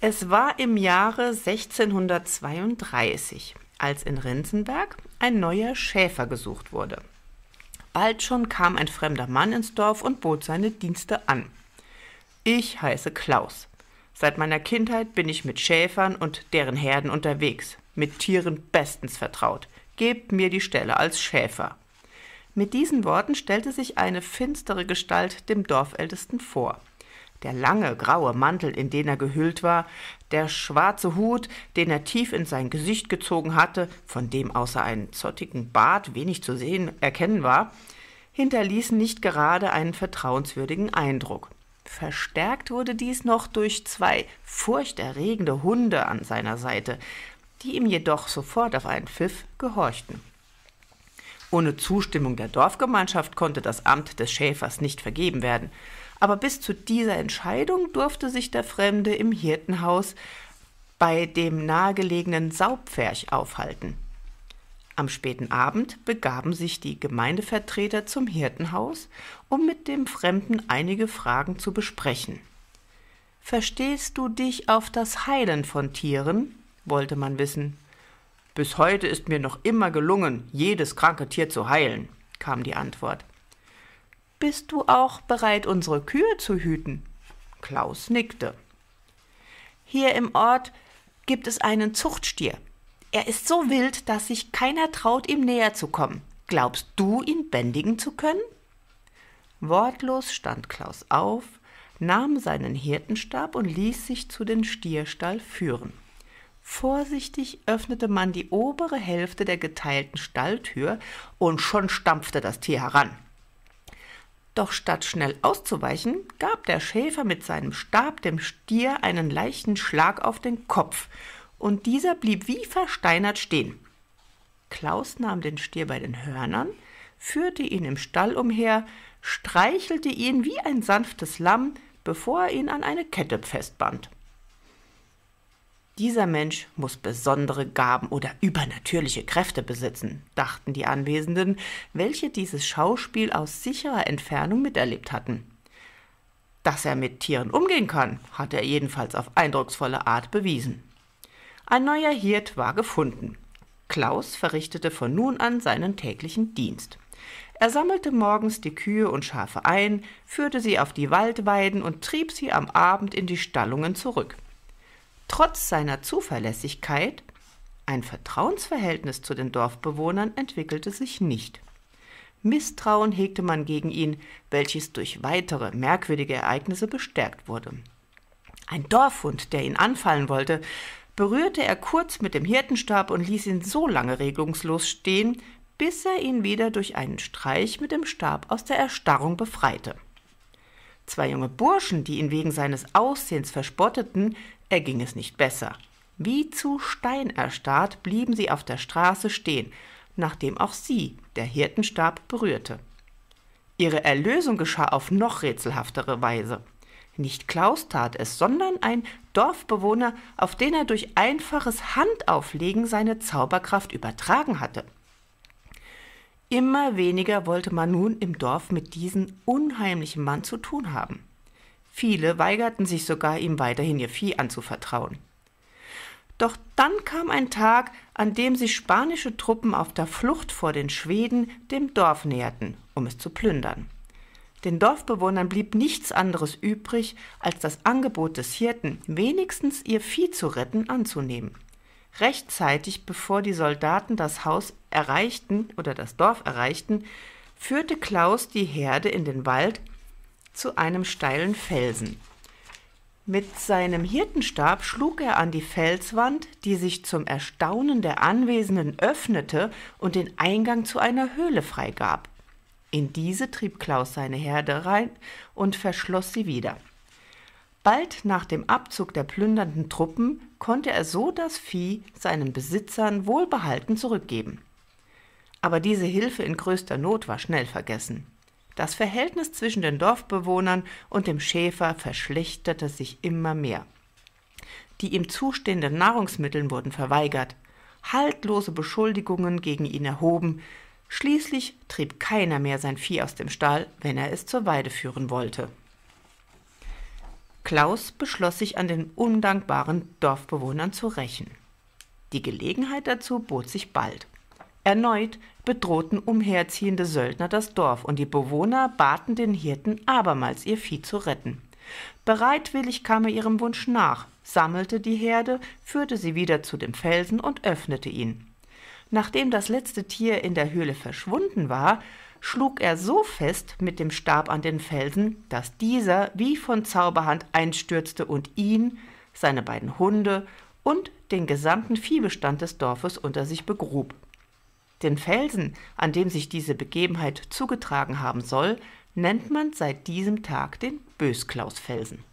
Es war im Jahre 1632, als in Rinsenberg ein neuer Schäfer gesucht wurde. Bald schon kam ein fremder Mann ins Dorf und bot seine Dienste an. Ich heiße Klaus. Seit meiner Kindheit bin ich mit Schäfern und deren Herden unterwegs, mit Tieren bestens vertraut. Gebt mir die Stelle als Schäfer. Mit diesen Worten stellte sich eine finstere Gestalt dem Dorfältesten vor. Der lange graue Mantel, in den er gehüllt war, der schwarze Hut, den er tief in sein Gesicht gezogen hatte, von dem außer einem zottigen Bart wenig zu sehen erkennen war, hinterließen nicht gerade einen vertrauenswürdigen Eindruck. Verstärkt wurde dies noch durch zwei furchterregende Hunde an seiner Seite, die ihm jedoch sofort auf einen Pfiff gehorchten. Ohne Zustimmung der Dorfgemeinschaft konnte das Amt des Schäfers nicht vergeben werden. Aber bis zu dieser Entscheidung durfte sich der Fremde im Hirtenhaus bei dem nahegelegenen Saupferch aufhalten. Am späten Abend begaben sich die Gemeindevertreter zum Hirtenhaus, um mit dem Fremden einige Fragen zu besprechen. Verstehst du dich auf das Heilen von Tieren? wollte man wissen. Bis heute ist mir noch immer gelungen, jedes kranke Tier zu heilen, kam die Antwort. Bist du auch bereit, unsere Kühe zu hüten? Klaus nickte. Hier im Ort gibt es einen Zuchtstier. Er ist so wild, dass sich keiner traut, ihm näher zu kommen. Glaubst du, ihn bändigen zu können? Wortlos stand Klaus auf, nahm seinen Hirtenstab und ließ sich zu den Stierstall führen. Vorsichtig öffnete man die obere Hälfte der geteilten Stalltür und schon stampfte das Tier heran. Doch statt schnell auszuweichen, gab der Schäfer mit seinem Stab dem Stier einen leichten Schlag auf den Kopf, und dieser blieb wie versteinert stehen. Klaus nahm den Stier bei den Hörnern, führte ihn im Stall umher, streichelte ihn wie ein sanftes Lamm, bevor er ihn an eine Kette festband. Dieser Mensch muss besondere Gaben oder übernatürliche Kräfte besitzen, dachten die Anwesenden, welche dieses Schauspiel aus sicherer Entfernung miterlebt hatten. Dass er mit Tieren umgehen kann, hat er jedenfalls auf eindrucksvolle Art bewiesen. Ein neuer Hirt war gefunden. Klaus verrichtete von nun an seinen täglichen Dienst. Er sammelte morgens die Kühe und Schafe ein, führte sie auf die Waldweiden und trieb sie am Abend in die Stallungen zurück trotz seiner Zuverlässigkeit, ein Vertrauensverhältnis zu den Dorfbewohnern entwickelte sich nicht. Misstrauen hegte man gegen ihn, welches durch weitere merkwürdige Ereignisse bestärkt wurde. Ein Dorfhund, der ihn anfallen wollte, berührte er kurz mit dem Hirtenstab und ließ ihn so lange regungslos stehen, bis er ihn wieder durch einen Streich mit dem Stab aus der Erstarrung befreite. Zwei junge Burschen, die ihn wegen seines Aussehens verspotteten, erging es nicht besser. Wie zu Stein erstarrt blieben sie auf der Straße stehen, nachdem auch sie der Hirtenstab berührte. Ihre Erlösung geschah auf noch rätselhaftere Weise. Nicht Klaus tat es, sondern ein Dorfbewohner, auf den er durch einfaches Handauflegen seine Zauberkraft übertragen hatte. Immer weniger wollte man nun im Dorf mit diesem unheimlichen Mann zu tun haben. Viele weigerten sich sogar, ihm weiterhin ihr Vieh anzuvertrauen. Doch dann kam ein Tag, an dem sich spanische Truppen auf der Flucht vor den Schweden dem Dorf näherten, um es zu plündern. Den Dorfbewohnern blieb nichts anderes übrig, als das Angebot des Hirten, wenigstens ihr Vieh zu retten, anzunehmen. Rechtzeitig bevor die Soldaten das Haus erreichten oder das Dorf erreichten, führte Klaus die Herde in den Wald zu einem steilen Felsen. Mit seinem Hirtenstab schlug er an die Felswand, die sich zum Erstaunen der Anwesenden öffnete und den Eingang zu einer Höhle freigab. In diese trieb Klaus seine Herde rein und verschloss sie wieder. Bald nach dem Abzug der plündernden Truppen konnte er so das Vieh seinen Besitzern wohlbehalten zurückgeben. Aber diese Hilfe in größter Not war schnell vergessen. Das Verhältnis zwischen den Dorfbewohnern und dem Schäfer verschlechterte sich immer mehr. Die ihm zustehenden Nahrungsmittel wurden verweigert, haltlose Beschuldigungen gegen ihn erhoben, schließlich trieb keiner mehr sein Vieh aus dem Stall, wenn er es zur Weide führen wollte. Klaus beschloss sich an den undankbaren Dorfbewohnern zu rächen. Die Gelegenheit dazu bot sich bald. Erneut bedrohten umherziehende Söldner das Dorf und die Bewohner baten den Hirten abermals ihr Vieh zu retten. Bereitwillig kam er ihrem Wunsch nach, sammelte die Herde, führte sie wieder zu dem Felsen und öffnete ihn. Nachdem das letzte Tier in der Höhle verschwunden war, schlug er so fest mit dem Stab an den Felsen, dass dieser wie von Zauberhand einstürzte und ihn, seine beiden Hunde und den gesamten Viehbestand des Dorfes unter sich begrub. Den Felsen, an dem sich diese Begebenheit zugetragen haben soll, nennt man seit diesem Tag den Bösklausfelsen.